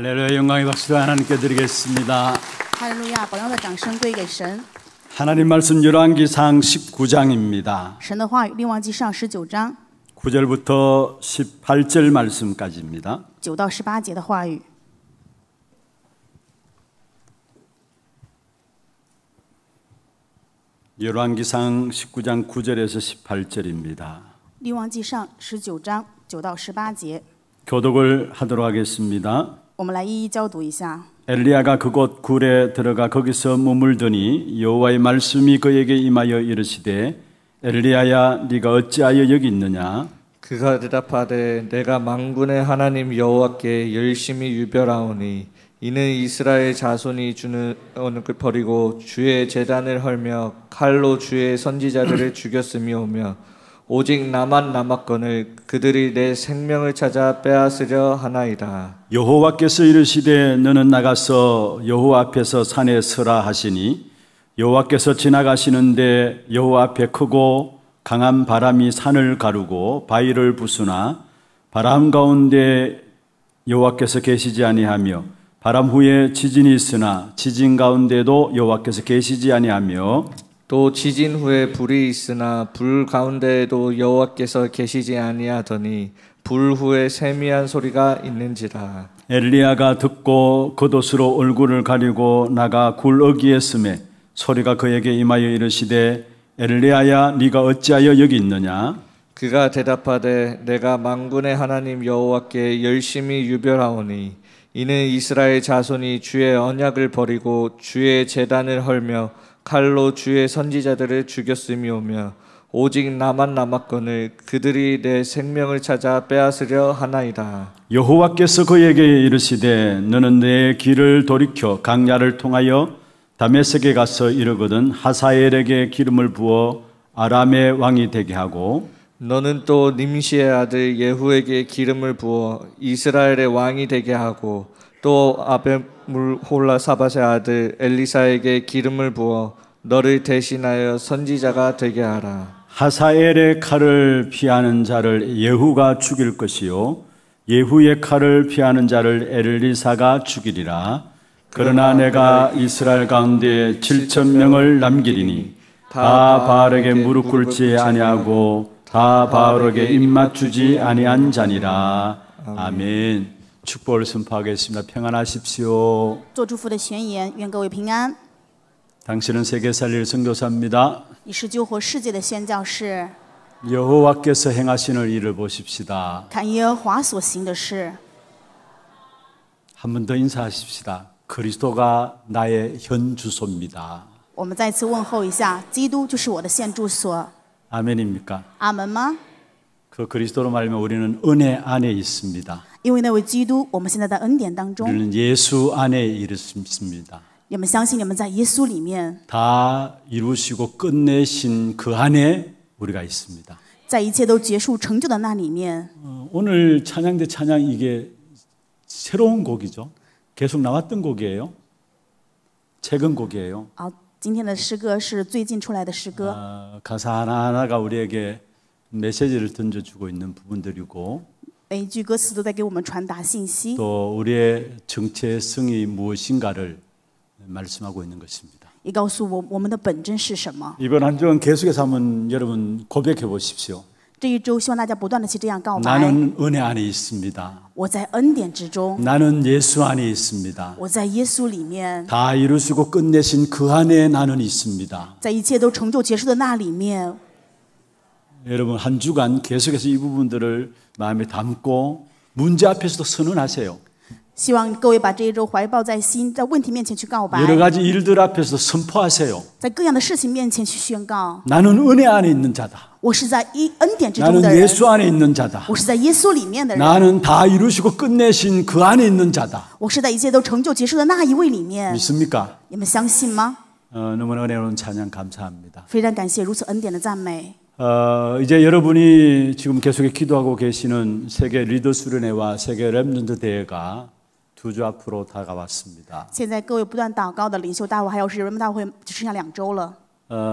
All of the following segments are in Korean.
할렐루야 영광의 박수를 하나님께 드리겠습니다. 할렐루야, 榜样的掌声归神 하나님 말씀 열왕기상 19장입니다. 神的话语列王1 9章 9절부터 18절 말씀까지입니다. 9到1 8节的 열왕기상 19장 9절에서 18절입니다. 列王记上19章9到18节. 교독을 하도록 하겠습니다. 我们来一一教读一下。 엘리야가 그곳 굴에 들어가 거기서 머물더니 여호와의 말씀이 그에게 임하여 이르시되 엘리야야 네가 어찌하여 여기 있느냐 그가 대답하되 내가 망군의 하나님 여호와께 열심히 유별하오니 이는 이스라엘 자손이 주는 언을 급 버리고 주의 재단을 헐며 칼로 주의 선지자들을 죽였음이 오며 오직 나만 남았거늘 그들이 내 생명을 찾아 빼앗으려 하나이다. 여호와께서 이르시되 너는 나가서 여호와 앞에서 산에 서라 하시니 여호와께서 지나가시는데 여호와 앞에 크고 강한 바람이 산을 가르고 바위를 부수나 바람 가운데 여호와께서 계시지 아니하며 바람 후에 지진이 있으나 지진 가운데도 여호와께서 계시지 아니하며 또 지진 후에 불이 있으나 불 가운데에도 여호와께서 계시지 아니하더니 불 후에 세미한 소리가 있는지라 엘리야가 듣고 겉옷으로 얼굴을 가리고 나가 굴어기에 쓰매 소리가 그에게 임하여 이르시되 엘리야야 네가 어찌하여 여기 있느냐 그가 대답하되 내가 망군의 하나님 여호와께 열심히 유별하오니 이는 이스라엘 자손이 주의 언약을 버리고 주의 재단을 헐며 칼로 주의 선지자들을 죽였음이오며 오직 나만 남았거늘 그들이 내 생명을 찾아 빼앗으려 하나이다. 여호와께서 그에게 이르시되 너는 내 길을 돌이켜 강야를 통하여 다메섹에 가서 이르거든 하사엘에게 기름을 부어 아람의 왕이 되게 하고 너는 또 님시의 아들 예후에게 기름을 부어 이스라엘의 왕이 되게 하고 또 아베물홀라 사바세 아들 엘리사에게 기름을 부어 너를 대신하여 선지자가 되게 하라. 하사엘의 칼을 피하는 자를 예후가 죽일 것이요 예후의 칼을 피하는 자를 엘리사가 죽이리라. 그러나 내가 이스라엘 가운데 7천 명을 남기리니 다 바알에게 무릎 꿇지 아니하고 다 바알에게 입 맞추지 아니한 자니라. 아멘. 축복을 선포하겠습니다. 평안하십시오. 做祝福的宣言，愿各位平安。 당신은 세계 살릴 선교사입니다. 여호와께서 행하시는 일을 보십시다. 한 번 더 인사하십시다. 그리스도가 나의 현 주소입니다. 아멘입니까? 아멘吗？ 그 그리스도로 말하면 우리는 은혜 안에 있습니다. 우리는 예수 안에 있습니다. 다 이루시고 끝내신 그 안에 우리가 있습니다. 오늘 찬양대 찬양 이게 새로운 곡이죠. 계속 나왔던 곡이에요. 최근 곡이에요. 아, 가사 하나하나가 우리에게 메시지를 던져주고 있는 부분들이고 每句歌词都在또 우리의 정체성이 무엇인가를 말씀하고 있는 것입니다. 이번 한 주간 계속해서 한번 여러분 고백해 보십시오. 这一周希望大家不断的去这 나는 은혜 안에 있습니다. 나는 예수 안에 있습니다. 다 이루시고 끝내신 그 안에 나는 있습니다. 在一切 여러분 한 주간 계속해서 이 부분들을 마음에 담고 문제 앞에서도 선언하세요. 여러 가지 일들 앞에서 선포하세요. 나는 은혜 안에 있는 자다. 나는 예수 안에 있는 자다. 나는 다 이루시고 끝내신 그 안에 있는 자다. 믿습니까? 어, 너무나 은혜로운 찬양 감사합니다. 非常感谢如此恩典的赞美。 어, 이제 여러분이 지금 계속 기도하고 계시는 세계 리더 수련회와 세계 랩런드 대회가 두 주 앞으로 다가왔습니다. 现在各位不断祷告的领袖大会还有日文大会只剩下两周了。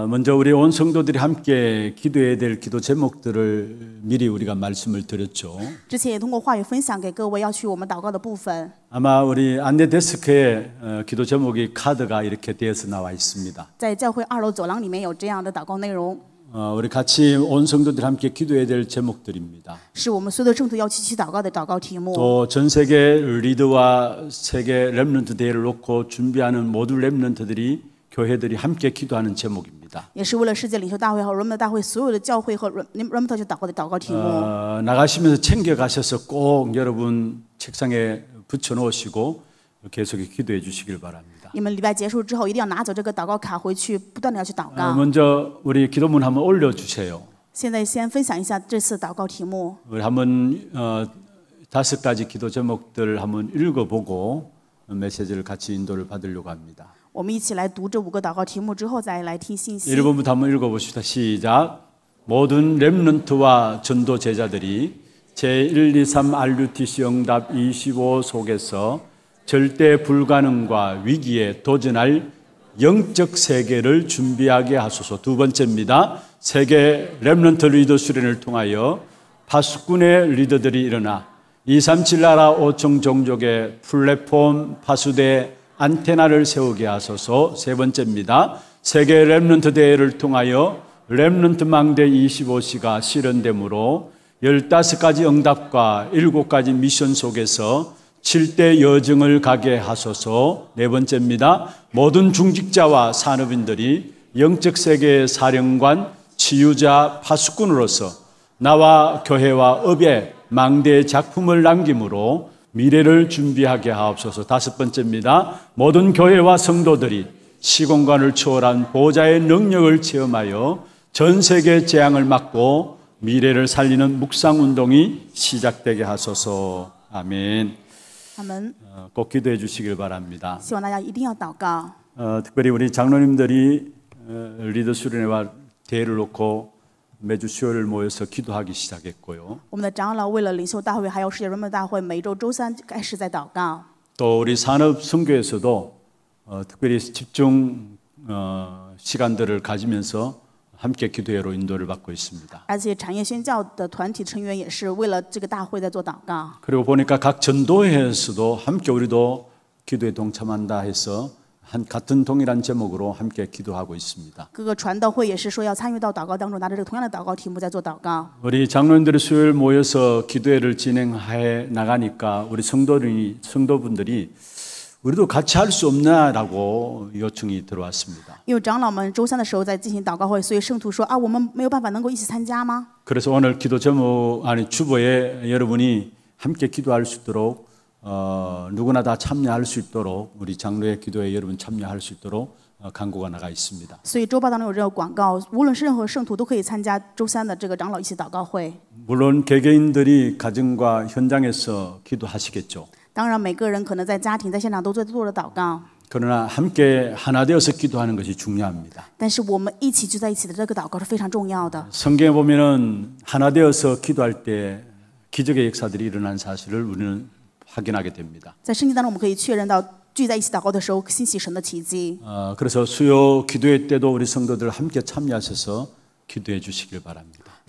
먼저 우리 온 성도들이 함께 기도해야 될 기도 제목들을 미리 우리가 말씀을 드렸죠. 之前也通过话语分享给各位要去我们祷告的部分. 아마 우리 안내 데스크에 어, 기도 제목이 카드가 이렇게 되어서 나와 있습니다. 在教会二楼走廊里面有这样的祷告内容。 어, 우리 같이 온 성도들 함께 기도해야 될 제목들입니다. 또전 세계 리드와 세계 렘넌트 대회를 놓고 준비하는 모든 렘넌트들이 교회들이 함께 기도하는 제목입니다. 나가시면서 챙겨 가셔서 꼭 여러분 책상에 붙여 놓으시고 계속 기도해 주시길 바랍니다. 你们礼拜结束之后一定要拿走这个祷告卡回去，不断的要去祷告。 먼저 우리 기도문 한번 올려 주세요. 现在先分享一下这次祷告题目。 우리 한번 어, 다섯 가지 기도 제목들 한번 읽어보고 메시지를 같이 인도를 받으려고 합니다. 我们一起来读这五个祷告题目之后再来听信息。 1번부터 한번 읽어봅시다. 시작. 모든 렘넌트와 전도 제자들이 제123 RUTC 응답 25 속에서 절대 불가능과 위기에 도전할 영적 세계를 준비하게 하소서. 두 번째입니다. 세계 렘런트 리더 수련을 통하여 파수꾼의 리더들이 일어나 237 나라 5층 종족의 플랫폼 파수대 안테나를 세우게 하소서. 세 번째입니다. 세계 렘런트 대회를 통하여 렘런트 망대 25시가 실현되므로 15가지 응답과 7가지 미션 속에서 7대 여정을 가게 하소서. 네 번째입니다. 모든 중직자와 산업인들이 영적 세계의 사령관, 치유자, 파수꾼으로서 나와 교회와 업에 망대의 작품을 남김으로 미래를 준비하게 하옵소서. 다섯 번째입니다. 모든 교회와 성도들이 시공간을 초월한 보좌의 능력을 체험하여 전 세계 재앙을 막고 미래를 살리는 묵상 운동이 시작되게 하소서. 아멘. 아멘. 꼭 기도해 주시길 바랍니다. 어, 특별히 우리 장로님들이 어, 리더 수련회와 대회를 놓고 매주 수요일 모여서 기도하기 시작했고요. 또 우리 산업 선교에서도 어, 특별히 집중 어, 시간들을 가지면서 함께 기도회로 인도를 받고 있습니다. 그리고 보니까 각 전도회에서도 함께 우리도 기도에 동참한다 해서 한 같은 동일한 제목으로 함께 기도하고 있습니다. 우리 장로님들이 수요일 모여서 기도회를 진행해 나가니까 우리 성도들이 성도분들이 우리도 같이 할 수 없나라고 요청이 들어왔습니다. 因为长老们周三的时候在进行祷告会，所以圣徒说啊，我们没有办法能够一起参加吗? 그래서 오늘 기도 제목 아니 주보에 여러분이 함께 기도할 수 있도록 어, 누구나 다 참여할 수 있도록 우리 장로의 기도에 여러분 참여할 수 있도록 광고가 어, 나가 있습니다. 所以周报当中有这个广告无论任何圣徒都可以参加周三的这个长老一起祷告会 물론 개개인들이 가정과 현장에서 기도하시겠죠. 当然，每个人可能在家庭、在现场都在做了祷告。 그러나 함께 하나 되어서 기도하는 것이 중요합니다. 但是我们一起聚在一起的这个祷告是非常重要的. 성경에 보면은 하나 되어서 기도할 때 기적의 역사들이 일어난 사실을 우리는 확인하게 됩니다. 在圣经当中我们可以确认到聚在一起祷告的时候，兴起神的奇迹. 아, 그래서 수요 기도회 때도 우리 성도들 함께 참여하셔서 기도해 주시길 바랍니다. 所以周三祷告会的时候希望圣徒两个参加一起祷告우리교회는하나님의주권속에있는교회입니다我们的教会是在神主权当中的教会여러분교회안에이런저런많은일들도하나님주권속에있는겁니다教会当中这样那样的事情全部都是在神的主权当中우리교회모든일어나는하나하나의모든부분부분들속에까지하나하나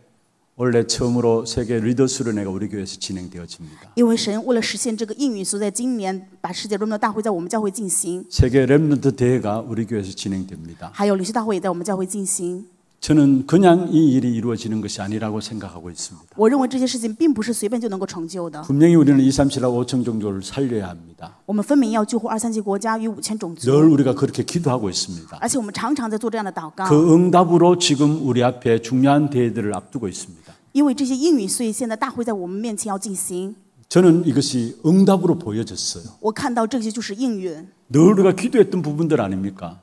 원래 처음으로 세계 리더 스를내가 우리 교회에서 진행되어집니다. 因为神为了实现这个应允所在今年把世界论坛大会在我们教会进行 세계 렘넌트 대회가 우리 교회에서 진행됩니다. 还有领袖大会也在我们教会进行。 저는 그냥 이 일이 이루어지는 것이 아니라고 생각하고 있습니다. 我认为这些事情并不是随便就能够成就的. 분명히 우리는 2, 3, 7하 5천 종족을 살려야 합니다. 我们分明要救护2 3 7国家与5 0种族늘 우리가 그렇게 기도하고 있습니다. 而且我们常常在做这样的祷告.그 응답으로 지금 우리 앞에 중요한 대회들을 앞두고 있습니다. 因为这些应允，所以现在大会在我们面前要进行。 저는 이것이 응답으로 보여졌어요. 늘 우리가 기도했던 부분들 아닙니까?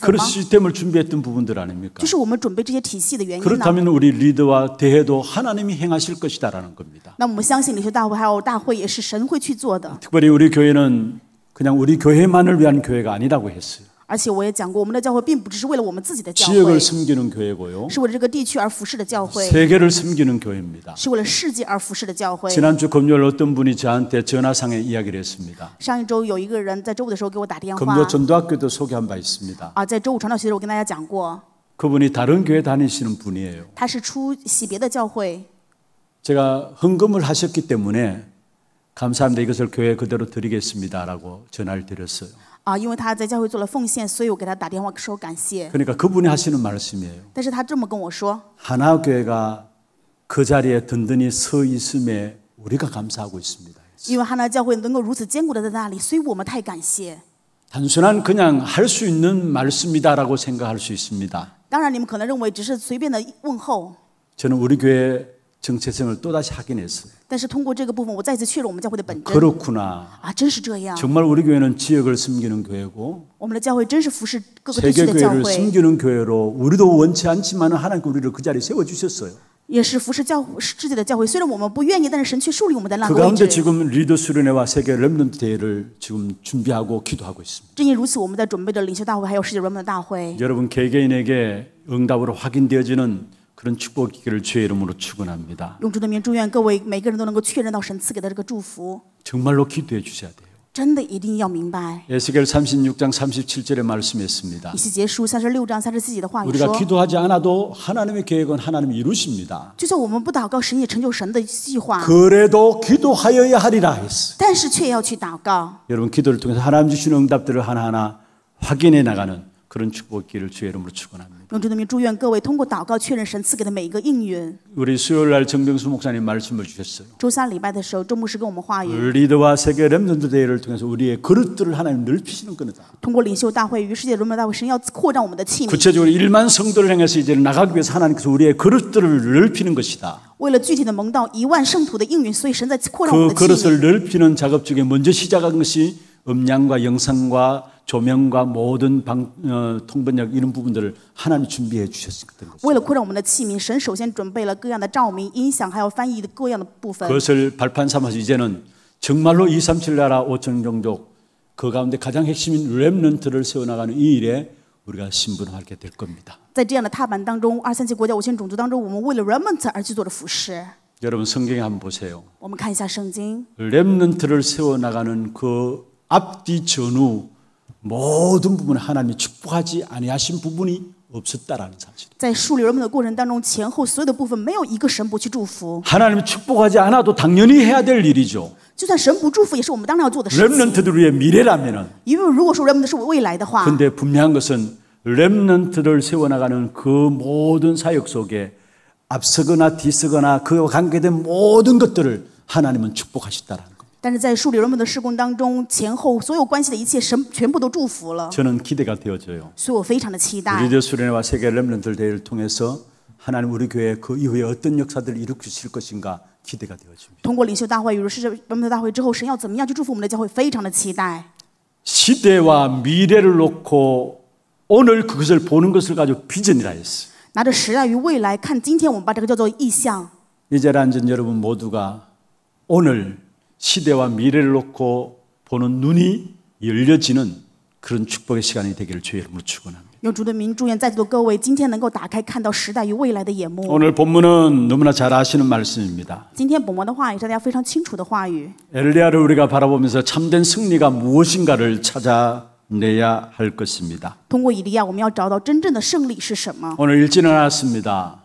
그런 시스템 준비했던 부분들 아닙니까? 그렇다면 우리 리더와 대회도 하나님이 행하실 것이다라는 겁니다. 특별히 우리 교회는 그냥 우리 교회만을 위한 교회가 아니라고 했어요. 지역을 섬기는 교회고요. 세계를 섬기는 교회입니다. 지난주 금요일 어떤 분이 저한테 전화상에 이야기를 했습니다. 금요 전도학교도 소개한 바 있습니다. 그분이 다른 교회 다니시는 분이에요. 제가 헌금을 하셨기 때문에 감사합니다. 이것을 교회 그대로 드리겠습니다라고 전화를 드렸어요. 아, 因为他在教会做了奉献所以我给他打电话说感谢 그러니까 그분이 하시는 말씀이에요. 但是他这么跟我说， 하나 교회가 그 자리에 든든히 서 있음에 우리가 감사하고 있습니다. 因为哈纳教会能够如此坚固的在那里，所以我们太感谢。 단순한 그냥 할 수 있는 말씀이다라고 생각할 수 있습니다. 当然，你们可能认为只是随便的问候， 저는 우리 교회 정체성을 또다시 확인했어요. 그렇구나. 아, 真是这样. 정말 우리 교회는 지역을 숨기는 교회고. 세계 교회를 숨기는 교회로 우리도 원치 않지만 하나님께 우리를 그 자리에 세워 주셨어요. 그 가운데 지금 리더 수련회와 세계 렘넌트 대회를 지금 준비하고 기도하고 있습니다. 여러분 개개인에게 응답으로 확인되어지는 그런 축복 있기를 주의 이름으로 축원합니다. 정말로 기도해 주셔야 돼요. 에스겔 36장 37절의 말씀했습니다. 우리가 기도하지 않아도 하나님의 계획은 하나님이 이루십니다. 그래도 기도하여야 하리라 했어. 여러분 기도를 통해서 하나님 주시는 응답들을 하나하나 확인해 나가는 그런 축복 있기를 주의 이름으로 축원합니다. 用主的名祝愿各位通过祷告确认神赐给的每一个应允. 우리 수요일 날 정병수 목사님 말씀을 주셨어요. 周三礼拜的时候，周牧师跟我们话语. 리더와 세계 렘넌트 대회를 통해서 우리의 그릇들을 하나님 넓히시는 거다. 通过领袖大会与世界荣耀大会，神要扩展我们的器皿. 구체적으로 1만 성도를 향해서 이제 나가기 위해서 하나님께서 우리의 그릇들을 넓히는 것이다. 为了具体的蒙到一万圣徒的应允，所以神在扩展我们的器皿。그 그릇을 넓히는 작업 중에 먼저 시작한 것이 음량과 영상과 조명과 모든 방, 어, 통번역 이런 부분들을 하나님 준비해 주셨습든요为了扩展我们的器皿，神首先准备了各样的照明、音响，还有翻译的各样的部分。 그것을 발판 삼아서 이제는 정말로 2, 3, 7 나라 5천 종족 그 가운데 가장 핵심인 렘넌트를 세워나가는 이 일에 우리가 신분하게 될 겁니다. 在这样的踏板当中，二三七国家五千种族当中，我们为了 r e 而去做着服饰。 여러분 성경에 한번 보세요. 렘넌트를 세워나가는 그 앞뒤 전후 모든 부분에 하나님이 축복하지 아니하신 부분이 없었다라는 사실. 在树立人们的过程当中，前后所有的部分没有一个神不去祝福。 하나님 축복하지 않아도 당연히 해야 될 일이죠. 就算神不祝福，也是我们当然要做的事情。들의 미래라면은. 因为如果说人们是未来的话。 근데 분명한 것은 렘넌트를 세워나가는 그 모든 사역 속에 앞서거나 뒤서거나 그와 관계된 모든 것들을 하나님은 축복하셨다라는. 但是在树立人们的施工当中，前后所有关系的一切神全部都祝福了。 저는 기대가 되어져요. 所以我非常的期待 리더 수련회와 세계 렘런들 대회를 통해서 하나님 우리 교회 그 이후에 어떤 역사들을 일으키실 것인가 기대가 되어집니다. 通过领袖大会与人世人们的大会之后，神要怎么样去祝福我们的教会，非常的期待。 시대와 미래를 놓고 오늘 그것을 보는 것을 가지고 비전이라 했어 拿着时代与未来看，今天我们把这个叫做意向。이제란 전 여러분 모두가 오늘 시대와 미래를 놓고 보는 눈이 열려지는 그런 축복의 시간이 되기를 주의 이름으로 축원합니다. 오늘 본문은 너무나 잘 아시는 말씀입니다. 엘리야를 우리가 바라보면서 참된 승리가 무엇인가를 찾아내야 할 것입니다. 오늘 읽지는 않았습니다.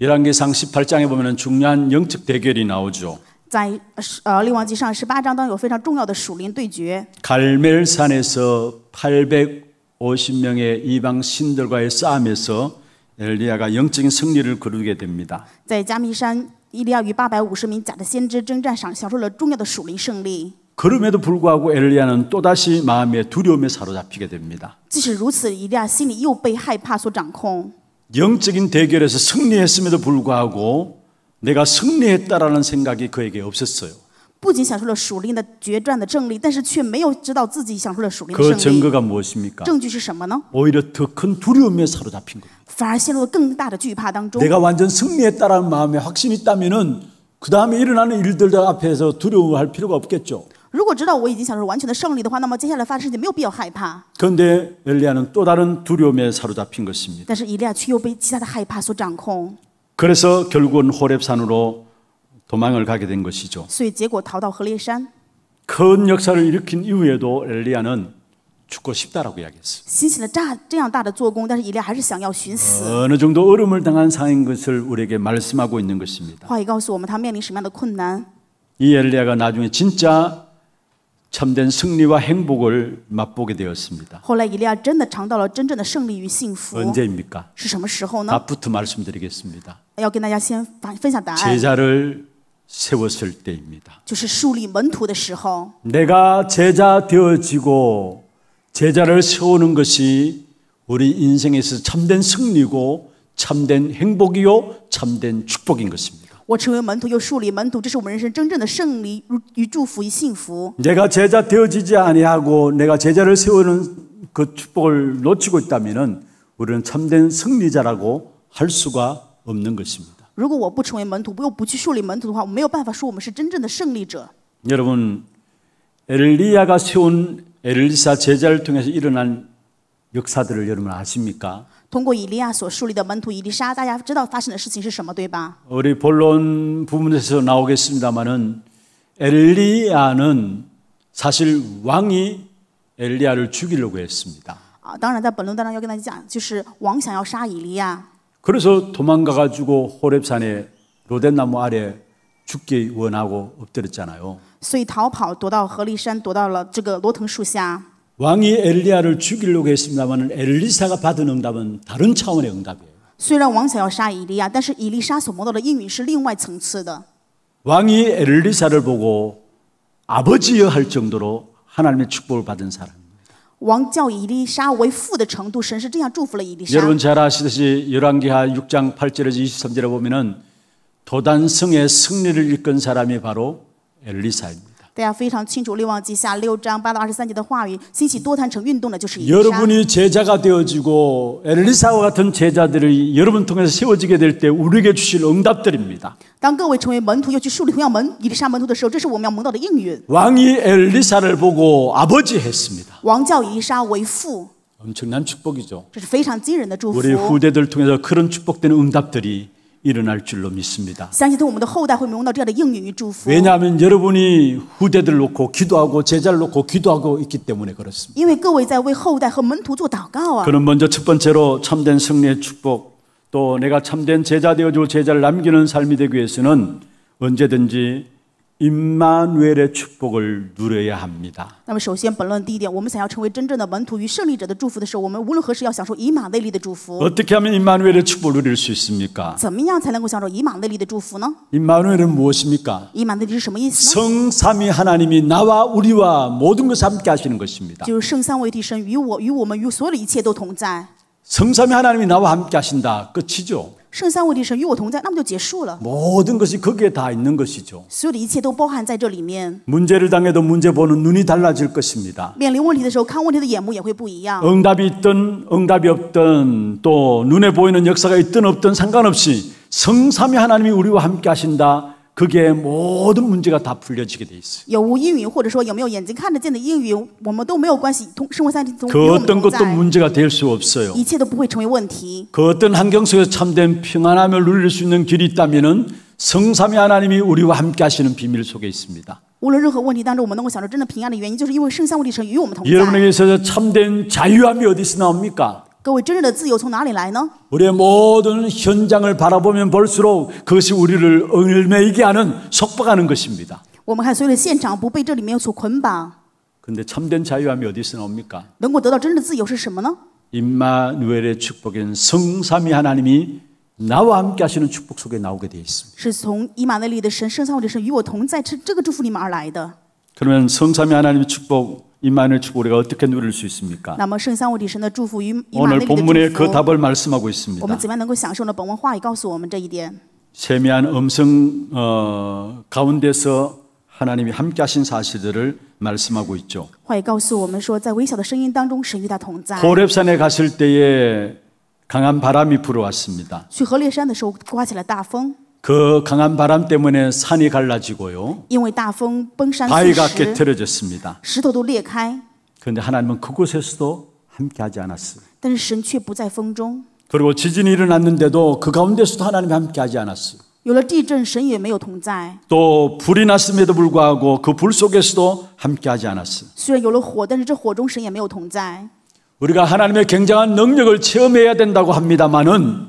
열왕기상 18장에 보면 중요한 영적 대결이 나오죠. 在呃列王记上十八章当有非常重要的属灵对决갈멜산에서8 5 0 명의 이방 신들과의 싸움에서 엘리야가 영적인 승리를 거두게 됩니다. 在加密山，伊利亚与八百五十名假的先知征战上享受了重要的属灵胜利。 그럼에도 불구하고 엘리야는 또다시 마음의 두려움에 사로잡히게 됩니다. 即使如此，以利亚心里又被害怕所掌控。 영적인 대결에서 승리했음에도 불구하고 내가 승리했다라는 생각이 그에게 없었어요. 不仅享受了属灵的决战的胜利，但是却没有知道自己享受了属灵的胜利。그 증거가 무엇입니까? 证据是什么呢? 오히려 더 큰 두려움에 사로잡힌 거예요. 反而陷入更大的惧怕当中。 내가 완전 승리했다라는 마음에 확신 있다면은 그 다음에 일어나는 일들 앞에서 두려워할 필요가 없겠죠. 如果知道我已经享受完全的胜利的话，那么接下来发生事情没有必要害怕。 그런데 엘리야는 또 다른 두려움에 사로잡힌 것입니다. 但是以利亚却又被其他的害怕所掌控。 그래서 결국은 호렙산으로 도망을 가게 된 것이죠. 큰 역사를 일으킨 이후에도 엘리야는 죽고 싶다라고 이야기했어요. 어느 정도 어려을 당한 상인 것을 우리에게 말씀하고 있는 것입니다. 이 엘리야가 나중에 진짜 참된 승리와 행복을 맛보게 되었습니다. 언제입니까? 是什么时候呢? 답부터 말씀드리겠습니다. 제자를 세웠을 때입니다. 내가 제자 되어지고 제자를 세우는 것이 우리 인생에서 참된 승리고 참된 행복이요 참된 축복인 것입니다. 我成为门徒，又树立门徒，这是我们人生真正的胜利与祝福与幸福。 내가 제자 되어지지 아니하고 내가 제자를 세우는 그 축복을 놓치고 있다면은 우리는 참된 승리자라고 할 수가 없는 것입니다. 如果我不成为门徒又不去树立门徒的话我没有办法说我们是真正的胜利者 여러분 에 엘리야가 세운 에 엘리사 제자를 통해서 일어난 역사들을 여러분 아십니까? 通过以利亚所树立的门徒以利沙，大家知道发生的事情是什么，对吧？啊，当然，在本论当中要跟大家讲，就是王想要杀以利亚。所以逃跑，躲到何力山，躲到了这个罗藤树下。 왕이 엘리야를 죽이려고 했습니다만은 엘리사가 받은 응답은 다른 차원의 응답이에요. 虽然王想要杀以利亚，但是以利沙所谋到的应允是另外层次的。 왕이 엘리사를 보고 아버지여 할 정도로 하나님의 축복을 받은 사람. 王叫以利沙为父的程度，神是这样祝福了以利沙。 여러분 잘 아시듯이 열왕기하 6장 8절에서 23절에 보면은 도단성의 승리를 이끈 사람이 바로 엘리사입니다. 大家非常清楚列王记下六章八到二十三节的话语兴起多谈城运动的就是 여러분이 제자가 되어지고 엘리사와 같은 제자들이 여러분 통해서 세워지게 될 때 우리에게 주실 응답들입니다. 当各位成为门徒，要去树立同样门以利沙门徒的时候，这是我们要蒙到的应允。 왕이 엘리사를 보고 아버지 했습니다. 王叫以利沙为父， 엄청난 축복이죠. 这是非常惊人的祝福。 우리 후대들 통해서 그런 축복되는 응답들이 일어날 줄로 믿습니다. 왜냐하면 여러분이 후대들 놓고 기도하고 제자를 놓고 기도하고 있기 때문에 그렇습니다. 그럼 먼저 첫 번째로 참된 승리 축복 또 내가 참된 제자 되어줄 제자를 남기는 삶이 되기 위해서는 언제든지 임마누엘의 축복을 누려야 합니다. 那么首先本论第一点，我们想要成为真正的门徒与胜利者的祝福的时候，我们无论何时要享受以马内利的祝福。 어떻게 하면 임마누엘의 축복을 누릴 수 있습니까? 怎么样才能够享受以马内利的祝福呢？ 임마누엘은 무엇입니까? 以马内利是什么意思呢？ 성삼위 하나님이 나와 우리와 모든 것을 함께 하시는 것입니다. 就是圣三位一体神与我与我们与所有的一切都同在。 성삼위 하나님이 나와 함께 하신다. 끝이죠. 圣三位一体神与我同在，那么就结束了。 모든 것이 거기에 다 있는 것이죠. 所有的一切都包含在这里面。 문제를 당해도 문제 보는 눈이 달라질 것입니다. 面临问题的时候，看问题的眼目也会不一样。 응답이 있든 응답이 없든 또 눈에 보이는 역사가 있든 없든 상관없이 성삼위 하나님이 우리와 함께 하신다. 그게 모든 문제가 다 풀려지게 돼 있어요. 有无英语或者说有没有眼睛看得见的英语我们都没有关系生活上그 어떤 것도 문제가 될 수 없어요. 一切都不会成为问题.그 어떤 환경 속에 참된 평안함을 누릴 수 있는 길이 있다면은 성삼위 하나님이 우리와 함께 하시는 비밀 속에 있습니다. 无论任何问题当中，我们能够享受真的平安的原因，就是因为圣三位一体神与我们同在。여러분에게 서 참된 자유함이 어디서 나옵니까? 우리의 모든 현장을 바라보면 볼수록 그것이 우리를 얽매이게 하는 속박하는 것입니다. 我们데 참된 자유함이 어디서 나옵니까? 임마누엘의 축복인 성삼위 하나님이 나와 함께 하시는 축복 속에 나오게 되어 있습니다. 그러면 성삼위 하나님의 축복 이만의 축복 우리가 어떻게 누릴 수 있습니까? 오늘 본문에 그 답을 말씀하고 있습니다. 세미한 음성 어, 가운데서 하나님이 함께하신 사실들을 말씀하고 있죠. 고렙산에 갔을 때에 강한 바람이 불어왔습니다. 그 강한 바람 때문에 산이 갈라지고요. 바위가 깨뜨려졌습니다. 그런데 하나님은 그곳에서도 함께하지 않았어요. 그리고 지진이 일어났는데도 그 가운데서도 하나님이 함께하지 않았어요. 또 불이 났음에도 불구하고 그 불 속에서도 함께하지 않았어요. 우리가 하나님의 굉장한 능력을 체험해야 된다고 합니다만은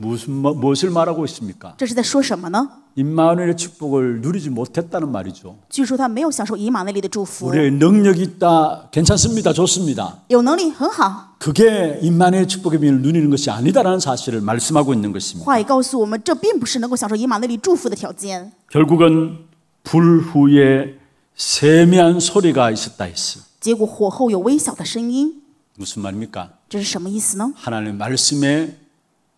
무슨 뭐, 무엇을 말하고 있습니까? 这마누엘의 축복을 누리지 못했다는 말이죠. 据说他没有享受以马内利的祝福. 우리의 능력이 있다, 괜찮습니다, 좋습니다. 有能力很好. 그게 임마누엘 축복의 비밀을 누리는 것이 아니다라는 사실을 말씀하고 있는 것입니다. 결국은 불 후에 세미한 소리가 있었다 했어. 结 무슨 말입니까? 하나님의 말씀에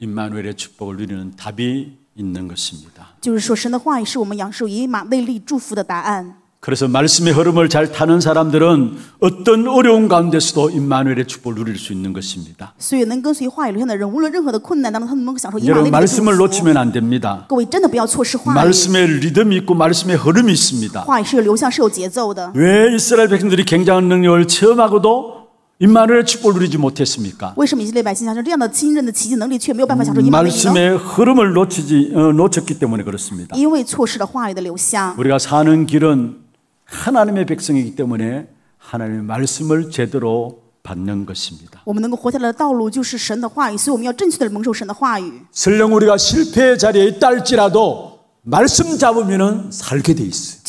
임마누엘의 축복을 누리는 답이 있는 것입니다. 就是说神的话语是我们仰受以马内利祝福的答案。 그래서 말씀의 흐름을 잘 타는 사람들은 어떤 어려운 가운데서도 임마누엘의 축복을 누릴 수 있는 것입니다. 여러분 말씀을 놓치면 안 됩니다. 말씀의 리듬이 있고 말씀의 흐름이 있습니다. 왜 이스라엘 백성들이 굉장한 능력을 체험하고도 인마를엘축복 누리지 못했습니까? 말씀의 흐름을 놓치지 어, 놓쳤기 때문에 그렇습니다. 우리가 사는 길은 하나님의 백성이기 때문에 하나님의 말씀을 제대로 받는 것입니다. 설령 우리가 실패의 자리에 있다 지라도 말씀 잡으면 살게 돼 있어요.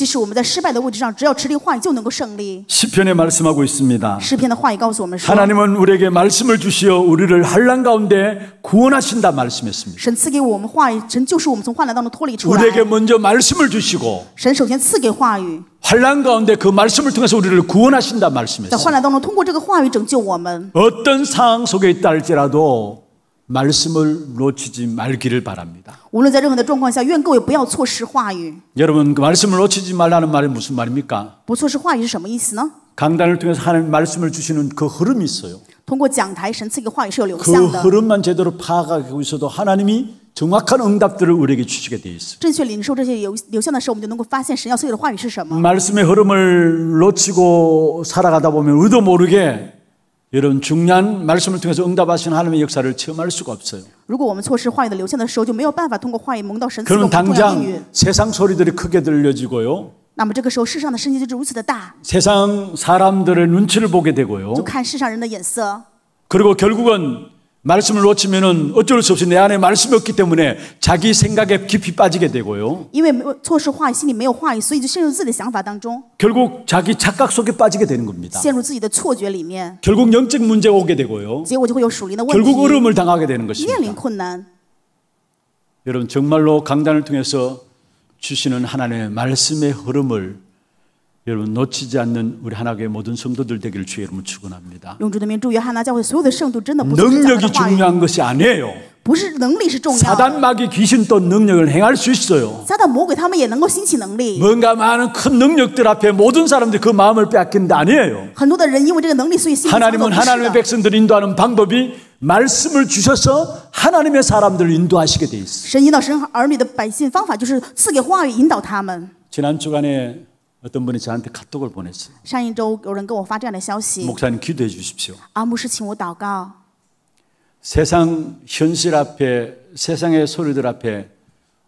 시편에 말씀하고 있습니다. 하나님은 우리에게 말씀을 주시어 우리를 환난 가운데 구원하신다 말씀했습니다. 우리에게 먼저 말씀을 주시고 환란 가운데 그 말씀을 통해서 우리를 구원하신다 말씀했습니다. 어떤 상황 속에 있다 할지라도 말씀을 놓치지 말기를 바랍니다. 여러분 그 말씀을 놓치지 말라는 말이 무슨 말입니까? 강단을 통해서 하나님 말씀을 주시는 그 흐름이 있어요. 그 흐름만 제대로 파악하고 있어도 하나님이 정확한 응답들을 우리에게 주시게 되어 있어요. 正 말씀의 흐름을 놓치고 살아가다 보면 의도 모르게 여러분 중요한 말씀을 통해서 응답하신 하나님의 역사를 체험할 수가 없어요. 如果我 당장 세상 소리들이 크게 들려지고요. 세상 사람들의 눈치를 보게 되고요. 그리고 결국은 말씀을 놓치면은 어쩔 수 없이 내 안에 말씀이 없기 때문에 자기 생각에 깊이 빠지게 되고요. 因为错失话语，心里没有话语，所以就陷入自己的想法当中。 결국 자기 착각 속에 빠지게 되는 겁니다. 陷入自己的错觉里面。 결국 영적 문제 오게 되고요. 结果就会有属灵的问题。 결국 어려움을 당하게 되는 것입니다. 面临困难。 여러분 정말로 강단을 통해서 주시는 하나님의 말씀의 흐름을 여러분 놓치지 않는 우리 하나교회 모든 성도들 되기를 주의 이름으로 축원합니다. 능력이 중요한 것이 아니에요. 사단 마귀 귀신도 능력을 행할 수 있어요. 뭔가 많은 큰 능력들 앞에 모든 사람들이 그 마음을 빼긴다 아니에요. 하나님은 하나님의 백성들 인도하는 방법이 말씀을 주셔서 하나님의 사람들을 인도하시게 돼 있어요. 지난 주간에 어떤 분이 저한테 카톡을 보냈어요. 목사님 기도해 주십시오. 啊，牧师，请我祷告。 세상 현실 앞에 세상의 소리들 앞에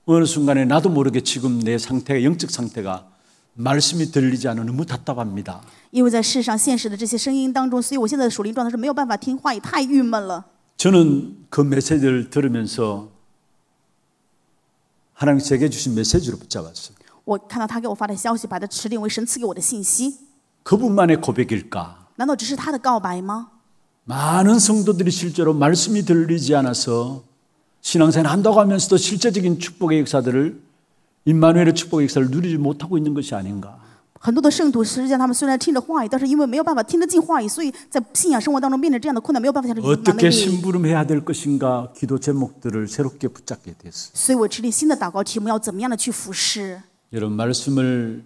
어느 순간에 나도 모르게 지금 내 상태가 영적 상태가 말씀이 들리지 않아 너무 답답합니다. 因为在世上现实的这些声音当中，所以我现在的属灵状态是没有办法听话，也太郁闷了。 저는 그 메시지를 들으면서 하나님 제게 주신 메시지로 붙잡았어요. 我看到他给我发的消息，把它持定为神赐给我的信息。 그분만의 고백일까? 难道只是他的告白吗？ 많은 성도들이 실제로 말씀이 들리지 않아서 신앙생활 한다고 하면서도 실제적인 축복의 역사들을 임마누엘의 축복의 역사를 누리지 못하고 있는 것이 아닌가? 很多的圣徒实际上他们虽然听着话语，但是因为没有办法听得进话语，所以在信仰生活当中面临这样的困难，没有办法向着 어떻게 심부름해야 될 것인가 기도 제목들을 새롭게 붙잡게 됐어요. 所以我制定新的祷告题目，要怎么样的去服侍？ 여러분 말씀을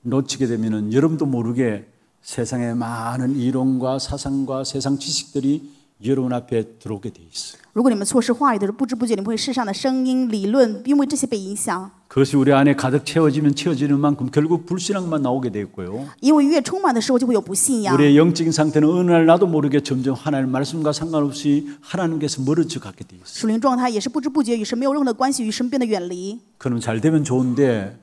놓치게 되면 여러분도 모르게 세상의 많은 이론과 사상과 세상 지식들이 여러분 앞에 들어오게 돼 있어요. 如果你们错失话语的时候，不知不觉你们会世上的声音、理论，因为这些被影响。 그것이 우리 안에 가득 채워지면 채워지는 만큼 결국 불신앙만 나오게 되고요. 우리의 영적인 상태는 어느 날 나도 모르게 점점 하나님 말씀과 상관없이 하나님께서 멀어져 가게 돼 있어요. 그럼 잘 되면 좋은데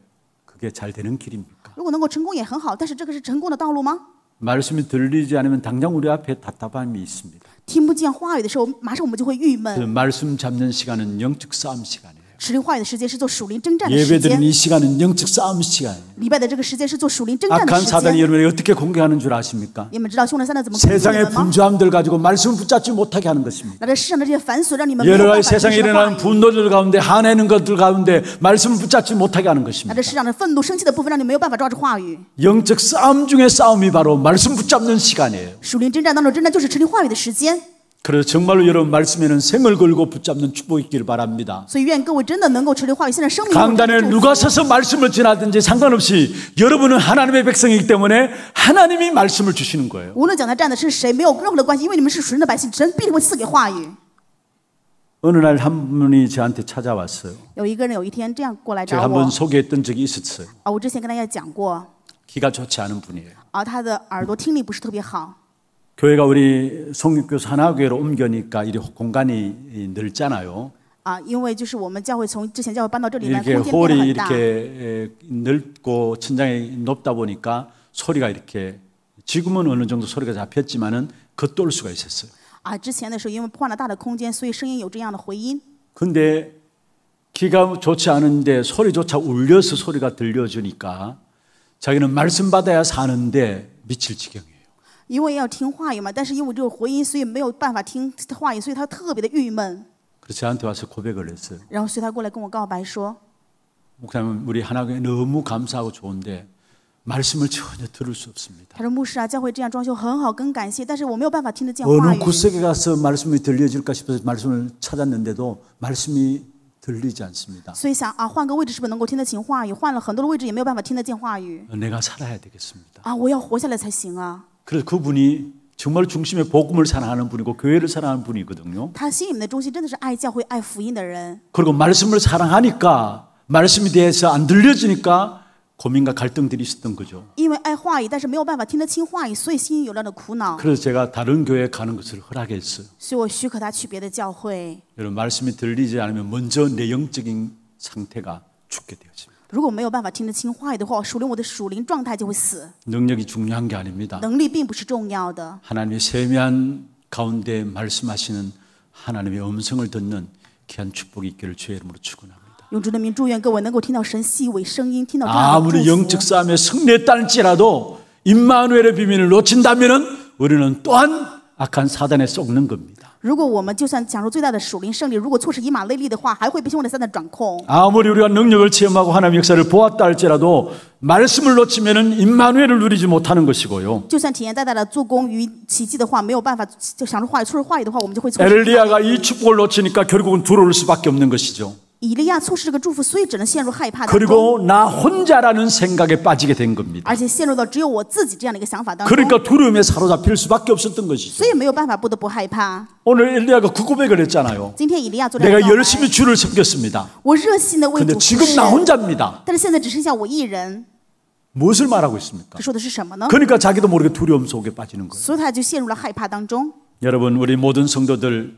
그게 잘 되는 길입니까? 如果能够成功也很好，但是这个是成功的道路吗？ 말씀이 들리지 않으면 당장 우리 앞에 답답함이 있습니다. 听不见话语的时候马上我们就会郁闷 말씀 잡는 시간은 영적 싸움 시간이에요. 예배드리는 이 시간은 영적 싸움 시간이에요. 악한 사단이 여러분에 어떻게 공격하는 줄 아십니까? 세상의 분주함들 가지고 말씀 붙잡지 못하게 하는 것입니다. 여러 가지 세상에 일어나는 분노들 가운데 화내는 것들 가운데 말씀 붙잡지 못하게 하는 것입니다. 영적 싸움 중에 싸움이 바로 말씀 붙잡는 시간이에요. 그래서 정말로 여러분 말씀에는 생을 걸고 붙잡는 축복이 있기를 바랍니다. 강단에 누가 서서 말씀을 전하든지 상관없이 여러분은 하나님의 백성이기 때문에 하나님이 말씀을 주시는 거예요. 어느 날 한 분이 저한테 찾아왔어요. 제가 한번 소개했던 적이 있었어요. 기가 좋지 않은 분이에요. 교회가 우리 성육교 산하교회로 옮겨니까 이 공간이 늘잖아요. 啊因为就是我们教会从之前教会搬到这里 이렇게 홀이 이렇게 넓고 천장이 높다 보니까 소리가 이렇게 지금은 어느 정도 소리가 잡혔지만은 겉돌 수가 있었어요. 啊，之前的时候因为换了大的空间，所以声音有这样的回音。 근데 귀가 좋지 않은데 소리조차 울려서 소리가 들려주니까 자기는 말씀 받아야 사는데 미칠 지경이에요. 因为要听话语嘛但是因为这个回音所以没有办法听话语所以他特别的郁闷그래서저한테서고백을했어요然后所以他过来跟我告白说목사님우리하나님너무감사하고좋은데말씀을전혀들을수없습니다他说牧师啊教会这样装修很好跟感谢但是我没有办法听得见话语어느구석에가서말씀이들려질까싶어서말씀을찾았는데도말씀이들리지않습니다所以想啊换个位置是不是能够听得清话语换了很多的位置也没有办法听得见话语내가살아야되겠습니다啊我要活下来才行啊 그래서 그분이 정말 중심에 복음을 사랑하는 분이고 교회를 사랑하는 분이거든요. 心里面的中心真的是爱教会爱福音的人 그리고 말씀을 사랑하니까 말씀에 대해서 안 들려지니까 고민과 갈등들이 있었던 거죠. 因为爱话语但是没有办法听得清话语所以心有了苦恼 그래서 제가 다른 교회 가는 것을 허락했어요. 所以我许可他去别的教会. 여러분 말씀이 들리지 않으면 먼저 내 영적인 상태가 죽게 되어집니다. 如果没有办法听得清坏的话，属灵我的属灵状态就会死。 능력이 중한게 아닙니다. 能力并不是重要的， 하나님의 세미 가운데 말씀하시는 하나님의 음성을 듣는 귀한 축복이 있기를 주의 이름으로 축원합니다. 用主的名祝愿各位能够听到神细微声音，听到这样的 아무리 영적 싸움에 승리했달지라도 임마누엘의 비밀을 놓친다면은 우리는 또한 악한 사단에 쏙는 겁니다. 如果我们就算享受最大的属灵胜利，如果错失以马内利的话，还会被兄弟三的掌控。 아무리 우리가 능력을 체험하고 하나님 역사를 보았다 할지라도 말씀을 놓치면은 임마누엘 누리지 못하는 것이고요. 就算体验大大的做工与奇迹的话没有办法就享受话语错失话语的话我们就会 엘리야가 이 축복을 놓치니까 결국은 들어올 수밖에 없는 것이죠. 이리야 소식을 주부 수只能陷入害怕 그리고 나 혼자라는 생각에 빠지게 된 겁니다. 而且陷入到只有我自己这样的一个想法当中. 그러니까 두려움에 사로잡힐 수밖에 없었던 것이죠. 所以没有办法不得不害怕. 오늘 엘리야가 그 고백을 했잖아요. 내가 열심히 주를 섬겼습니다. 근데 지금 나 혼자입니다. 무엇을 말하고 있습니까? 그러니까 자기도 모르게 두려움 속에 빠지는 거예요. 여러분 우리 모든 성도들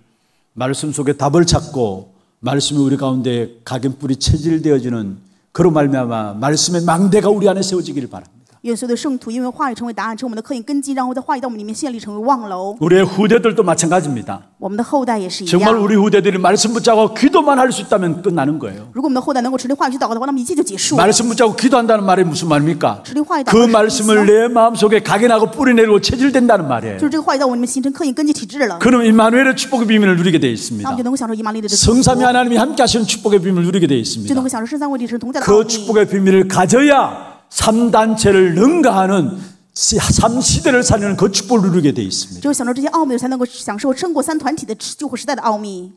말씀 속에 답을 찾고 말씀이 우리 가운데 각인 뿌리 체질되어지는 그런 말미암아 말씀의 망대가 우리 안에 세워지기를 바랍니다. 愿所有的圣徒因为话语成为答案成我们的刻印根基然后在话语到我们里面建立成为望楼우리의후대들도마찬가지입니다 我们的后代也是一样。정말우리후대들이말씀붙잡고기도만할 수있다면끝나는거예요如果我们的后代能够持定话语去祷告的话那么一切就结束말씀붙잡고기도한다는말이무슨말입니까持定话语祷告그말씀을내마음속에각인하고뿌리내리고체질된다는말이에요就是这个话语在我们里面形成刻印根基体质了그럼이마누의축복의비밀을누리게되어있습니다 성삼위하나님이함께하시는축복의비밀을누리게되어있습니다그축복의비밀을가져야 3단체를 능가하는 3시대를 살리는 그 축복을 누리게 돼 있습니다.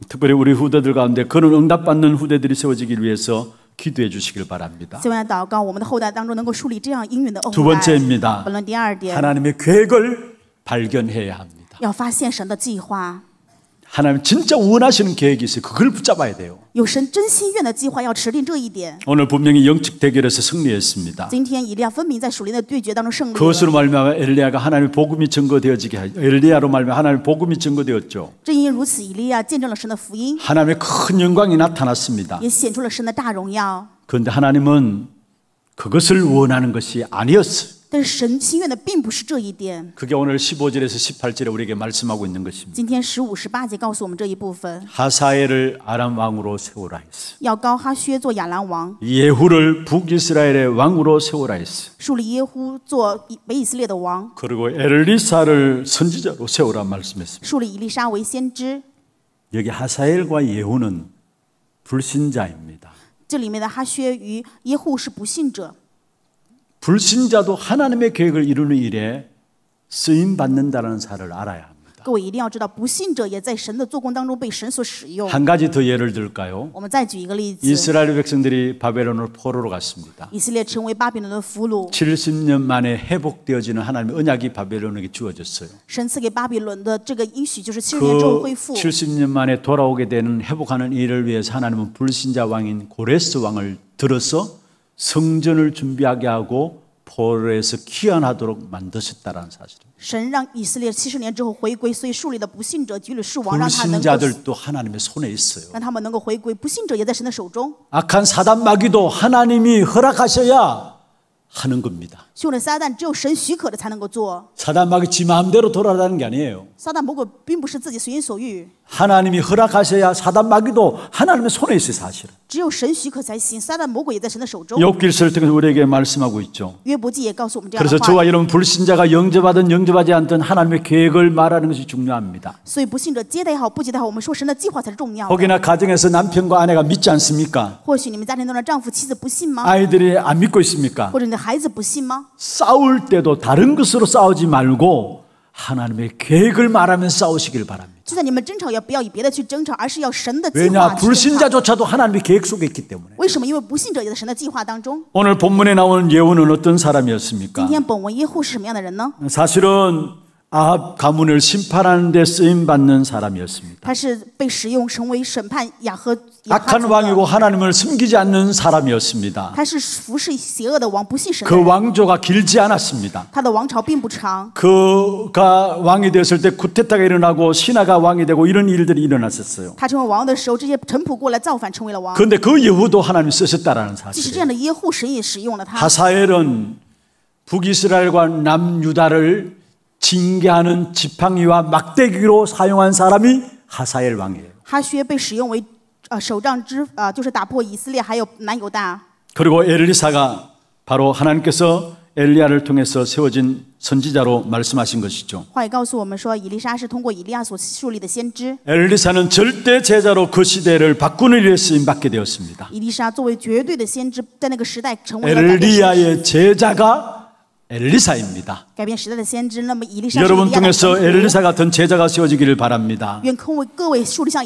특별히 우리 후대들 가운데 그런 응답받는 후대들이 세워지길 위해서 기도해 주시길 바랍니다. 두 번째입니다. 하나님의 계획을 발견해야 합니다. 하나님 진짜 원하시는 계획이 있어요. 그걸 붙잡아야 돼요. 有神真心愿的计划要持定这一点. 오늘 분명히 영적 대결에서 승리했습니다. 그것으로 말미암아 엘리야가 하나님의 복음이 증거되어지게 엘리야로 말미암아 하나님의 복음이 증거되었죠. 正因如此，以利亚见证了神的福音. 하나님의 큰 영광이 나타났습니다. 也显出了神的大荣耀. 그런데 하나님은 그것을 원하는 것이 아니었어요. 但是神情愿的并不是这一点。 그게 오늘 15절에서 18절에 우리에게 말씀하고 있는 것입니다. 今天十五、十八节告诉我们这一部分， 하사엘을 아람 왕으로 세우라 했어. 要高哈薛做亚兰王， 예후를 북이스라엘의 왕으로 세우라 했어. 树立耶呼做北以色列的王 그리고 엘리사를 선지자로 세우라 말씀했습니다. 树立以利沙为先知。 여기 하사엘과 예후는 불신자입니다. 这里面的哈薛与耶户是不信者， 불신자도 하나님의 계획을 이루는 일에 쓰임 받는다는 사를 알아야 합니다. 한 가지 더 예를 들까요? 이스라엘 백성들이 바벨론을 포로로 갔습니다. 70년 만에 회복되어지는 하나님의 언약이 바벨론에게 주어졌어요. 神 70년 만에 돌아오게 되는 회복하는 일을 위해서 하나님은 불신자 왕인 고레스 왕을 들어서 성전을 준비하게 하고 포로에서 귀환하도록 만드셨다라는 사실입니다. 불신자들도 하나님의 손에 있어요. 악한 사단 마귀도 하나님이 허락하셔야 하는 겁니다. 修炼撒旦只有神许可的才能够做。사단막이지 마음대로 돌아다니는 게 아니에요. 사단 不是自己所欲 하나님이 허락하셔야 사단 마귀도 하나님의 손에 있어요, 사실은. 只有神许可才行，撒旦魔鬼也在神的手中. 욥기를 통해서 우리에게 말씀하고 있죠. 告诉我们这样 그래서 저와 여러분 불신자가 영접하든 영접하지 않든 하나님의 계획을 말하는 것이 중요합니다. 所以不信者接待好不接待好我们说神的计划才重要 혹이나 가정에서 남편과 아내가 믿지 않습니까? 或许你们家庭中的丈夫妻子不信吗？ 아이들이 안 믿고 있습니까? 或者你的孩子不信吗? 싸울 때도 다른 것으로 싸우지 말고 하나님의 계획을 말하면 싸우시길 바랍니다. 왜냐 불신자조차도 하나님의 계획 속에 있기 때문에. 오늘 본문에 나오 예후는 어떤 사람이었습니까? 사실은 아합 가문을 심판하는 데 쓰임 받는 사람이었습니다. 악한 왕이고 하나님을 숨기지 않는 사람이었습니다. 그 왕조가 길지 않았습니다. 그가 왕이 되었을 때 쿠데타가 일어나고 신하가 왕이 되고 이런 일들이 일어났었어요. 그런데 그 예후도 하나님 쓰셨다라는 사실. 하사엘은 북이스라엘과 남유다를 징계하는 지팡이와 막대기로 사용한 사람이 하사엘 왕이에요. 하薛 被使用为手杖之就是打破以色列还有南犹大 그리고 엘리사가 바로 하나님께서 엘리야를 통해서 세워진 선지자로 말씀하신 것이죠. 엘리사는 절대 제자로 그 시대를 바꾸는 일에 쓰임 받게 되었습니다. 엘리야의 제자가 엘리사입니다. 여러분 통해서 엘리사 같은 제자가 세워지기를 바랍니다.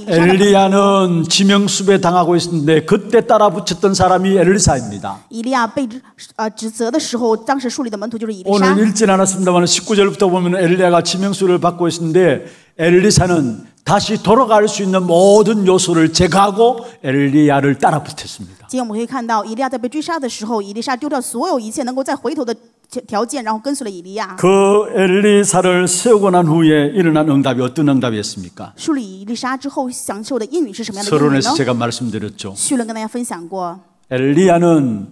엘리야는 지명수배 당하고 있었는데 그때 따라 붙였던 사람이 엘리사입니다. 오늘 읽진 않았습니다만 19절부터 보면 엘리야가 지명수를 받고 있었는데 엘리사는 다시 돌아갈 수 있는 모든 요소를 제거하고 엘리야를 따라 붙었습니다. 지금 우리가看到以利亚在被追杀的时候，以利沙丢掉所有一切能够再回头的 그 엘리사를 세우고 난 후에 일어난 응답이 어떤 응답이었습니까? 서론에서 제가 말씀드렸죠. 엘리야는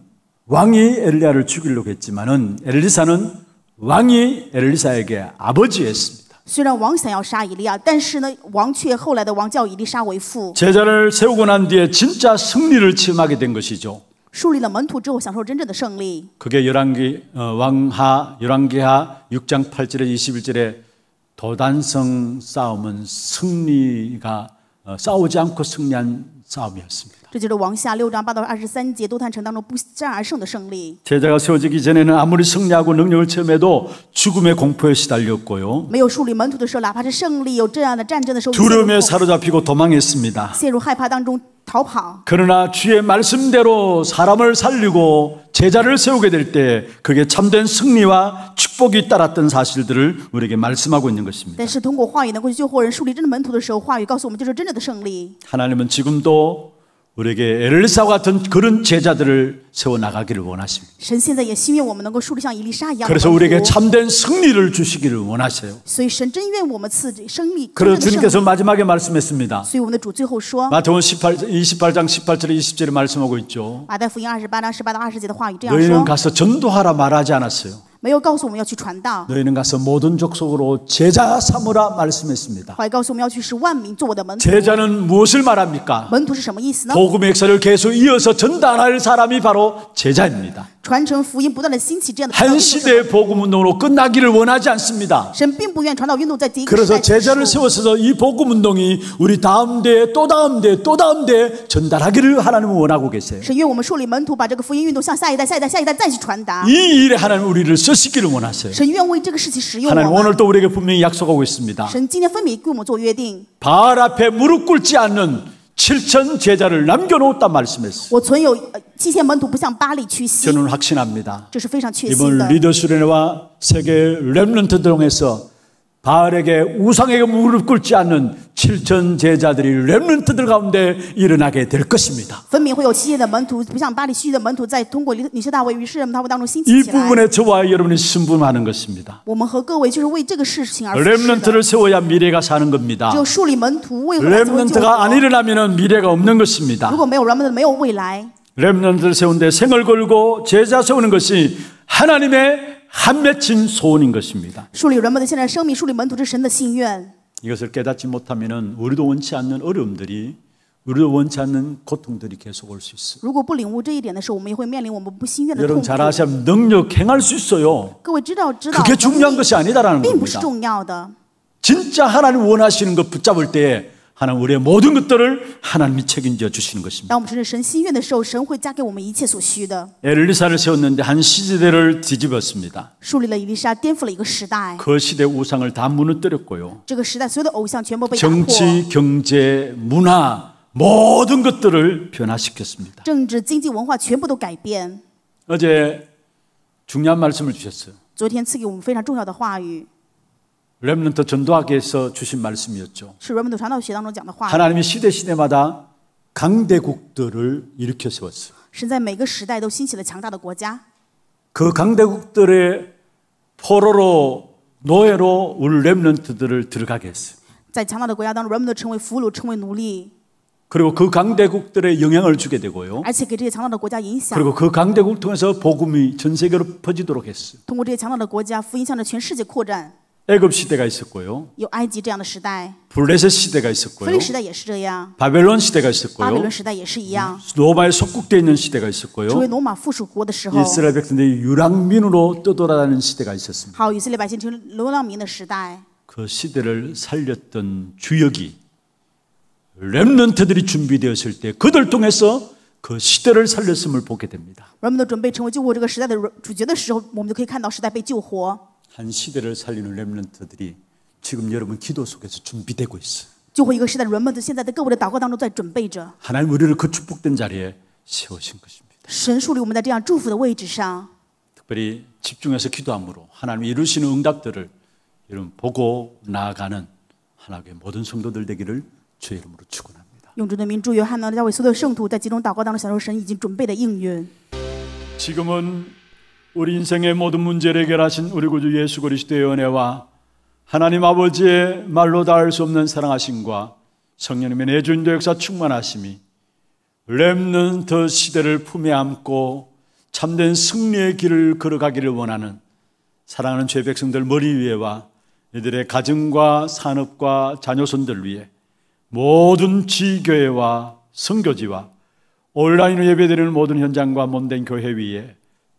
왕이 엘리야를 죽이려고 했지만 엘리사는 왕이 엘리사에게 아버지였습니다. 虽然王想要杀以利亚，但是呢，王却后来的王叫以利沙为父。 제자를 세우고 난 뒤에 진짜 승리를 체하게된 것이죠. 树立了门徒之后，享受真正的胜利。 그게 열왕기 어, 왕하 열왕기하 6장 8절에 21절에 도단성 싸움은 승리가 어, 싸우지 않고 승리한 싸움이었습니다. 这就是王下六章八到二十三节，都坦城当中不战而胜的胜利。제자가세워지기전에는 아무리 승리하고 능력을 체험해도 죽음의 공포에 시달렸고요. 두려움에 사로잡히고 도망했습니다. 그러나 주의 말씀대로 사람을 살리고 제자를 세우게 될 때 그게 참된 승리와 축복이 따랐던 사실들을 우리에게 말씀하고 있는 것입니다. 하나님은 지금도 우리에게 엘리사와 같은 그런 제자들을 세워 나가기를 원하십니다. 그래서 우리에게 참된 승리를 주시기를 원하세요. 그래서 주님께서 마지막에 말씀했습니다. 마태복음 18, 28장 18절에 20절에 말씀하고 있죠. 너희는 가서 전도하라 말하지 않았어요. 너희는 가서 모든 족속으로 제자 삼으라 말씀했습니다. 제자는 무엇을 말합니까? 복음의 역사를 계속 이어서 전달할 사람이 바로 제자입니다. 한 시대의 복음 운동으로 끝나기를 원하지 않습니다. 그래서 제자를 束。 세워서 이 복음 운동이 우리 다음 대에 또 다음 대에 또 다음 대에 전달하기를 하나님은 원하고 계세요. 이 일에 하나님 우리를 이것을 쓰기를 원하세요. 하나님 오늘 또 우리에게 분명히 약속하고 있습니다. 바알 앞에 무릎 꿇지 않는 7천 제자를 남겨놓았단 말씀했어요. 저는 확신합니다. 이번 리더 수련회와 세계 렘런트 동에서 바알에게 우상에게 무릎 꿇지 않는 7천 제자들이 렘런트들 가운데 일어나게 될 것입니다. 이 부분에 저와 여러분이 신분하는 것입니다. 렘넌트를 세워야 미래가 사는 겁니다. 렘넌트가 안 일어나면 미래가 없는 것입니다. 렘넌트를 세운데 생을 걸고 제자 세우는 것이 하나님의 한 맺힌 소원인 것입니다. 이것을 깨닫지 못하면 우리도 원치 않는 어려움들이 우리도 원치 않는 고통들이 계속 올 수 있어요. 여러분 잘 아시아 능력 행할 수 있어요. 그게 중요한 것이 아니다라는 겁니다. 진짜 하나님 원하시는 것 붙잡을 때 하나님 우리의 모든 것들을 하나님이 책임져 주시는 것입니다. 엘리사를 세웠는데 한 시대를 뒤집었습니다. 그 시대 우상을 다 무너뜨렸고요. 정치, 경제, 문화 모든 것들을 변화시켰습니다. 어제 중요한 말씀을 주셨어요. 렘넌트 전도학에서 주신 말씀이었죠. 하나님이 시대 시대마다 강대국들을 일으켜 세웠어요. 그 강대국들의 포로로 노예로 우리 렘넌트들을 들어가게 했어요. 그리고 그 강대국들의 영향을 주게 되고요. 그리고 그 강대국 통해서 복음이 전 세계로 퍼지도록 했어요. 애굽 시대가 있었고요. 블레셋 시대가 있었고요. 바벨론 시대가 있었고요. 로마에 속국되어 있는 시대가 있었고요. 이스라엘 백성들이 유랑민으로 떠돌아다니는 시대가 있었습니다. 그 시대를 살렸던 주역이 렘넌트들이 준비되었을 때 그들 통해서 그 시대를 살렸음을 보게 됩니다. 한 시대를 살리는 렘넌트들이 지금 여러분 기도 속에서 준비되고 있어. 救 하나님 우리를 그 축복된 자리에 세우신 것입니다. 특별히 집중해서 기도함으로 하나님 이루시는 응답들을 여러분 보고 나아가는 하나님의 모든 성도들 되기를 주 이름으로 축원합니다. 用主的名祝 지금은 우리 인생의 모든 문제를 해결하신 우리 구주 예수 그리스도의 은혜와 하나님 아버지의 말로 닿을 수 없는 사랑하심과 성령님의 내준도 역사 충만하심이 렘넌트 시대를 품에 안고 참된 승리의 길을 걸어가기를 원하는 사랑하는 죄 백성들 머리 위에와 이들의 가정과 산업과 자녀손들 위에 모든 지교회와 성교지와 온라인으로 예배드리는 모든 현장과 몸된 교회 위에